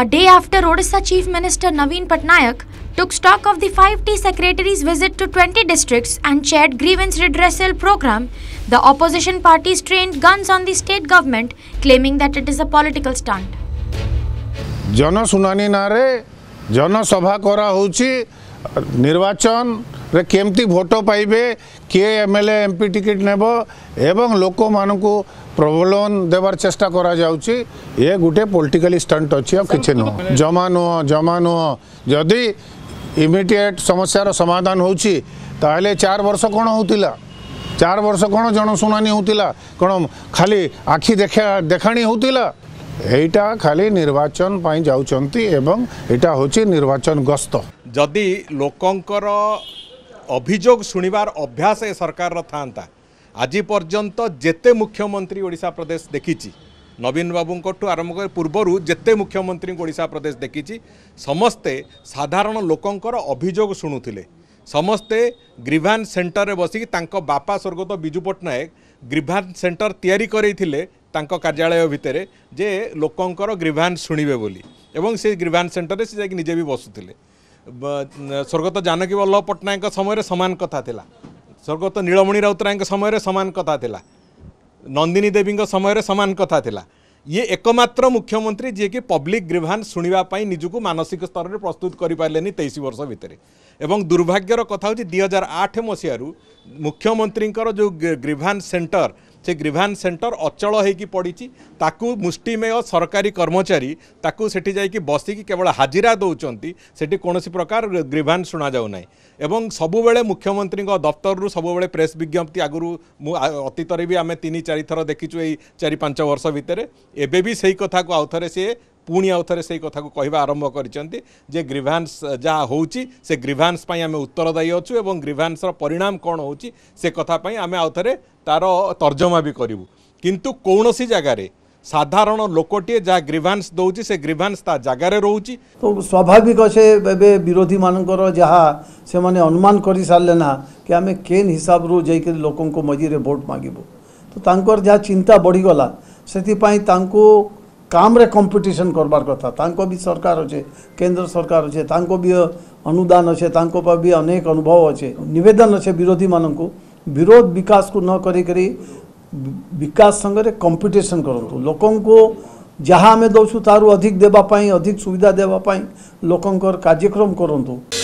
A day after Odisha Chief Minister Naveen Patnaik took stock of the 5T secretary's visit to 20 districts and chaired grievance redressal program, the opposition parties trained guns on the state government, claiming that it is a political stunt. জনশুনানি jana sabha kora হচ্ছে निर्वाचन रे केमती भोट पाइबे किए M L M P ticket नेब एवं लोक मानू प्रबलन देवार चेष्टा करा जाउची ये गुटे पॉलिटिकली स्टंट अच्छी कि नुह जमा नुह जमा नुह जदि इमिडियेट समस्या समाधान ताले चार वर्ष कौन होता चार वर्ष कौन जनशुनानी होता कौन खाली आखि देख देखाणी होता यहाँ खाली निर्वाचन जाऊँ एवं यहाँ हूँ निर्वाचन गस्त ଯଦି ଲୋକଙ୍କର ଅଭିଯୋଗ ଶୁଣିବାର ଅଭ୍ୟାସ ଏ ସରକାରର ଥାଆନ୍ତା ଆଜି ପର୍ଯ୍ୟନ୍ତ ଯେତେ ମୁଖ୍ୟମନ୍ତ୍ରୀ ଓଡ଼ିଶା ପ୍ରଦେଶ ଦେଖିଛି ନବୀନ ବାବୁଙ୍କଠୁ ଆରମ୍ଭ କରି ପୂର୍ବରୁ ଯେତେ ମୁଖ୍ୟମନ୍ତ୍ରୀଙ୍କୁ ଓଡ଼ିଶା ପ୍ରଦେଶ ଦେଖିଛି ସମସ୍ତେ ସାଧାରଣ ଲୋକଙ୍କର ଅଭିଯୋଗ ଶୁଣୁଥିଲେ ସମସ୍ତେ ଗ୍ରିଭାନ୍ସ ସେଣ୍ଟରରେ ବସିକି ତାଙ୍କ ବାପା ସ୍ୱର୍ଗତ ବିଜୁ ପଟ୍ଟନାୟକ ଗ୍ରିଭାନ୍ସ ସେଣ୍ଟର ତିଆରି କରାଇଥିଲେ ତାଙ୍କ କାର୍ଯ୍ୟାଳୟ ଭିତରେ ଯେ ଲୋକଙ୍କର ଗ୍ରିଭାନ୍ସ ଶୁଣିବେ ବୋଲି ଏବଂ ସେ ଗ୍ରିଭାନ୍ସ ସେଣ୍ଟରରେ ସେ ଯାଇକି ନିଜେ ବି ବସୁଥିଲେ स्वर्गत जानकी वल्लभ पट्टनायक समयले समान कथा था स्वत नीलमणिराउतरायको समयले समान कथा थाहा नंदिनी देवी समयले समान कथा ये मुख्यमंत्री मुख्यमन्त्री की पब्लिक ग्रिभान्स शुण्पन निजको मानसिक स्तर स्तरले प्रस्तुत गरिपारेन तेइस वर्षभित्र दुर्भाग्य कथा हौ दुई हजार आठ मसहार मुख्यमन्त्रीको जो ग्रिभान्स सेन्टर ସେ ଗ୍ରିଭାନ୍ସ ସେଣ୍ଟର ଅଚଳ ହୋଇକି ପଡ଼ିଛି ତାକୁ ମୁଷ୍ଟିମେୟ ସରକାରୀ କର୍ମଚାରୀ ତାକୁ ସେଠି ଯାଇକି ବସିକି କେବଳ ହାଜିରା ଦେଉଛନ୍ତି ସେଠି କୌଣସି ପ୍ରକାର ଗ୍ରିଭାନ୍ସ ଶୁଣାଯାଉ ନାହିଁ ଏବଂ ସବୁବେଳେ ମୁଖ୍ୟମନ୍ତ୍ରୀଙ୍କ ଦପ୍ତରରୁ ସବୁବେଳେ ପ୍ରେସ୍ ବିଜ୍ଞପ୍ତି ଆଗରୁ ମୁଁ ଅତୀତରେ ବି ଆମେ ତିନି ଚାରିଥର ଦେଖିଛୁ ଏଇ ଚାରି ପାଞ୍ଚ ବର୍ଷ ଭିତରେ ଏବେ ବି ସେଇ କଥାକୁ ଆଉଥରେ ସିଏ ପୁଣି ଆଉ ଥରେ ସେଇ କଥାକୁ କହିବା ଆରମ୍ଭ କରିଛନ୍ତି ଯେ ଗ୍ରିଭାନ୍ସ ଯାହା ହେଉଛି ସେ ଗ୍ରିଭାନ୍ସ ପାଇଁ ଆମେ ଉତ୍ତରଦାୟୀ ଅଛୁ ଏବଂ ଗ୍ରିଭାନ୍ସର ପରିଣାମ କ'ଣ ହେଉଛି ସେ କଥା ପାଇଁ ଆମେ ଆଉ ଥରେ ତା'ର ତର୍ଜମା ବି କରିବୁ କିନ୍ତୁ କୌଣସି ଜାଗାରେ ସାଧାରଣ ଲୋକଟିଏ ଯାହା ଗ୍ରିଭାନ୍ସ ଦେଉଛି ସେ ଗ୍ରିଭାନ୍ସ ତା ଜାଗାରେ ରହୁଛି ତ ସ୍ୱାଭାବିକ ଅଛେ ଏବେ ବିରୋଧୀମାନଙ୍କର ଯାହା ସେମାନେ ଅନୁମାନ କରିସାରିଲେ ନା କି ଆମେ କେନ୍ ହିସାବରୁ ଯାଇକରି ଲୋକଙ୍କ ମଝିରେ ଭୋଟ୍ ମାଗିବୁ ତ ତାଙ୍କର ଯାହା ଚିନ୍ତା ବଢ଼ିଗଲା ସେଥିପାଇଁ ତାଙ୍କୁ କାମରେ କମ୍ପିଟିସନ୍ କରବାର କଥା ତାଙ୍କ ବି ସରକାର ଅଛେ କେନ୍ଦ୍ର ସରକାର ଅଛେ ତାଙ୍କ ବି ଅନୁଦାନ ଅଛେ ତାଙ୍କ ପାଇଁ ବି ଅନେକ ଅନୁଭବ ଅଛେ ନିବେଦନ ଅଛେ ବିରୋଧୀମାନଙ୍କୁ ବିରୋଧ ବିକାଶକୁ ନ କରିକରି ବିକାଶ ସାଙ୍ଗରେ କମ୍ପିଟିସନ୍ କରନ୍ତୁ ଲୋକଙ୍କୁ ଯାହା ଆମେ ଦେଉଛୁ ତାରୁ ଅଧିକ ଦେବା ପାଇଁ ଅଧିକ ସୁବିଧା ଦେବା ପାଇଁ ଲୋକଙ୍କର କାର୍ଯ୍ୟକ୍ରମ କରନ୍ତୁ